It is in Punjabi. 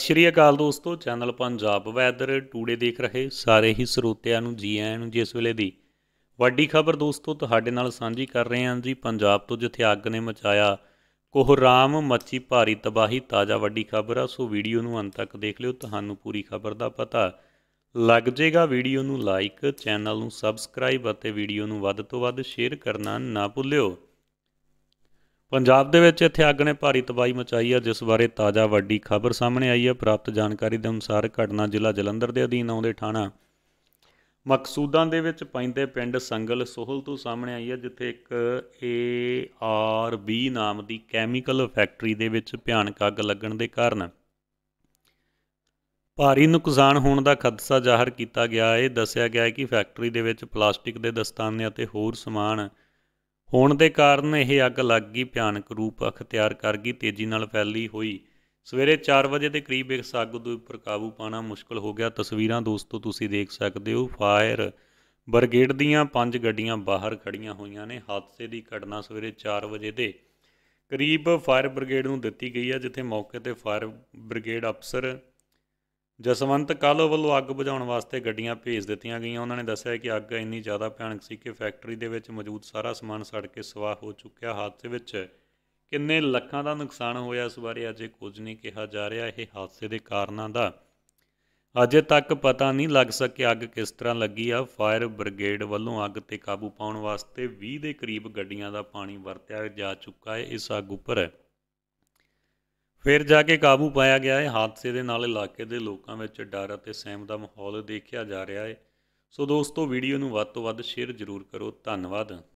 ਸ਼੍ਰੀ ਅਕਾਲ ਦੋਸਤੋ ਚੈਨਲ ਪੰਜਾਬ ਵੈਦਰ ਟੂਡੇ ਦੇਖ ਰਹੇ ਸਾਰੇ ਹੀ ਸਰੋਤਿਆਂ ਨੂੰ ਜੀ ਆਇਆਂ ਨੂੰ ਜਿਸ ਵੇਲੇ ਦੀ ਵੱਡੀ ਖਬਰ ਦੋਸਤੋ ਤੁਹਾਡੇ ਨਾਲ ਸਾਂਝੀ ਕਰ ਰਹੇ ਹਾਂ ਜੀ ਪੰਜਾਬ ਤੋਂ ਜਿੱਥੇ ਅੱਗ ਨੇ ਮਚਾਇਆ ਕੋਹਰਾਮ ਮੱਚੀ ਭਾਰੀ ਤਬਾਹੀ ਤਾਜ਼ਾ ਵੱਡੀ ਖਬਰ ਆ ਸੋ ਵੀਡੀਓ ਨੂੰ ਅੰਤ ਤੱਕ ਦੇਖ ਲਿਓ ਤੁਹਾਨੂੰ ਪੂਰੀ ਖਬਰ ਦਾ ਪਤਾ ਲੱਗ ਜਾਏਗਾ ਵੀਡੀਓ ਨੂੰ ਲਾਈਕ ਚੈਨਲ ਨੂੰ ਸਬਸਕ੍ਰਾਈਬ ਅਤੇ ਵੀਡੀਓ ਨੂੰ ਵੱਧ ਤੋਂ ਵੱਧ ਸ਼ੇਅਰ ਕਰਨਾ ਨਾ ਭੁੱਲਿਓ ਪੰਜਾਬ ਦੇ ਵਿੱਚ ਇੱਥੇ ਅੱਗ ਨੇ ਭਾਰੀ ਤਬਾਹੀ ਮਚਾਈ ਹੈ ਜਿਸ ਬਾਰੇ ਤਾਜ਼ਾ ਵੱਡੀ ਖਬਰ ਸਾਹਮਣੇ ਆਈ ਹੈ ਪ੍ਰਾਪਤ ਜਾਣਕਾਰੀ ਦੇ ਅਨੁਸਾਰ ਘਟਨਾ ਜ਼ਿਲ੍ਹਾ ਜਲੰਧਰ ਦੇ ਅਧੀਨ ਆਉਂਦੇ ਥਾਣਾ ਮਕਸੂਦਾਂ ਦੇ ਵਿੱਚ ਪੈਂਦੇ ਪਿੰਡ ਸੰਗਲ ਸੋਹਲ ਤੋਂ ਸਾਹਮਣੇ ਆਈ ਹੈ ਜਿੱਥੇ ਇੱਕ ਏ ਆਰ ਬੀ ਨਾਮ ਦੀ ਕੈਮੀਕਲ ਫੈਕਟਰੀ ਦੇ ਵਿੱਚ ਭਿਆਨਕ ਅੱਗ ਲੱਗਣ ਦੇ ਕਾਰਨ ਭਾਰੀ ਨੁਕਸਾਨ ਹੋਣ ਦਾ ਖਦਸ਼ਾ ਜ਼ਾਹਰ ਕੀਤਾ ਗਿਆ ਹੈ ਦੱਸਿਆ ਗਿਆ ਹੈ ਕਿ ਫੈਕਟਰੀ ਦੇ ਵਿੱਚ ਪਲਾਸਟਿਕ ਦੇ ਦਸਤਾਨੇ ਅਤੇ ਹੋਰ ਸਮਾਨ ਹੋਣ ਦੇ ਕਾਰਨ ਇਹ ਅੱਗ ਲੱਗ ਗਈ ਭਿਆਨਕ ਰੂਪ ਅਖਤਿਆਰ ਕਰ ਗਈ ਤੇਜ਼ੀ ਨਾਲ ਫੈਲੀ ਹੋਈ ਸਵੇਰੇ 4 ਵਜੇ ਦੇ ਕਰੀਬ ਇੱਕ ਸਾਗ ਦੇ ਉੱਪਰ ਕਾਬੂ ਪਾਣਾ ਮੁਸ਼ਕਲ ਹੋ ਗਿਆ ਤਸਵੀਰਾਂ ਦੋਸਤੋ ਤੁਸੀਂ ਦੇਖ ਸਕਦੇ ਹੋ ਫਾਇਰ ਬਰਗੇਡ ਦੀਆਂ ਪੰਜ ਗੱਡੀਆਂ ਬਾਹਰ ਖੜੀਆਂ ਹੋਈਆਂ ਨੇ ਹਾਦਸੇ ਦੀ ਘਟਨਾ ਸਵੇਰੇ 4 ਵਜੇ ਦੇ ਕਰੀਬ ਫਾਇਰ ਬਰਗੇਡ ਨੂੰ ਦਿੱਤੀ ਗਈ ਹੈ ਜਿੱਥੇ ਮੌਕੇ ਤੇ ਫਾਇਰ ਬਰਗੇਡ ਅਫਸਰ ਜਸਵੰਤ ਕਾਲੋ ਵੱਲੋਂ ਅੱਗ ਬੁਝਾਉਣ ਵਾਸਤੇ ਗੱਡੀਆਂ ਭੇਜ ਦਿੱਤੀਆਂ ਗਈਆਂ ਉਹਨਾਂ ਨੇ ਦੱਸਿਆ ਕਿ ਅੱਗ ਇੰਨੀ ਜ਼ਿਆਦਾ ਭਿਆਨਕ ਸੀ ਕਿ ਫੈਕਟਰੀ ਦੇ ਵਿੱਚ ਮੌਜੂਦ ਸਾਰਾ ਸਮਾਨ ਸੜ ਕੇ ਸਵਾਹ ਹੋ ਚੁੱਕਿਆ ਹਾਦਸੇ ਵਿੱਚ ਕਿੰਨੇ ਲੱਖਾਂ ਦਾ ਨੁਕਸਾਨ ਹੋਇਆ ਇਸ ਬਾਰੇ ਅਜੇ ਕੁਝ ਨਹੀਂ ਕਿਹਾ ਜਾ ਰਿਹਾ ਇਹ ਹਾਦਸੇ ਦੇ ਕਾਰਨਾਂ ਦਾ ਅਜੇ ਤੱਕ ਪਤਾ ਨਹੀਂ ਲੱਗ ਸਕਿਆ ਅੱਗ ਕਿਸ ਤਰ੍ਹਾਂ ਲੱਗੀ ਆ ਫਾਇਰ ਬ੍ਰਿਗੇਡ ਵੱਲੋਂ ਅੱਗ ਤੇ ਕਾਬੂ ਪਾਉਣ ਵਾਸਤੇ 20 ਦੇ ਕਰੀਬ ਗੱਡੀਆਂ ਦਾ ਪਾਣੀ ਵਰਤਿਆ ਜਾ ਚੁੱਕਾ ਹੈ ਇਸ ਅੱਗ ਉੱਪਰ ਫਿਰ ਜਾ ਕੇ ਕਾਬੂ ਪਾਇਆ ਗਿਆ ਹੈ ਹਾਦਸੇ ਦੇ ਨਾਲ ਇਲਾਕੇ ਦੇ ਲੋਕਾਂ ਵਿੱਚ ਡਰ ਅਤੇ ਸਹਿਮ ਦਾ ਮਾਹੌਲ ਦੇਖਿਆ ਜਾ ਰਿਹਾ ਹੈ ਸੋ ਦੋਸਤੋ ਵੀਡੀਓ ਨੂੰ ਵੱਧ ਤੋਂ ਵੱਧ ਸ਼ੇਅਰ ਜ਼ਰੂਰ ਕਰੋ ਧੰਨਵਾਦ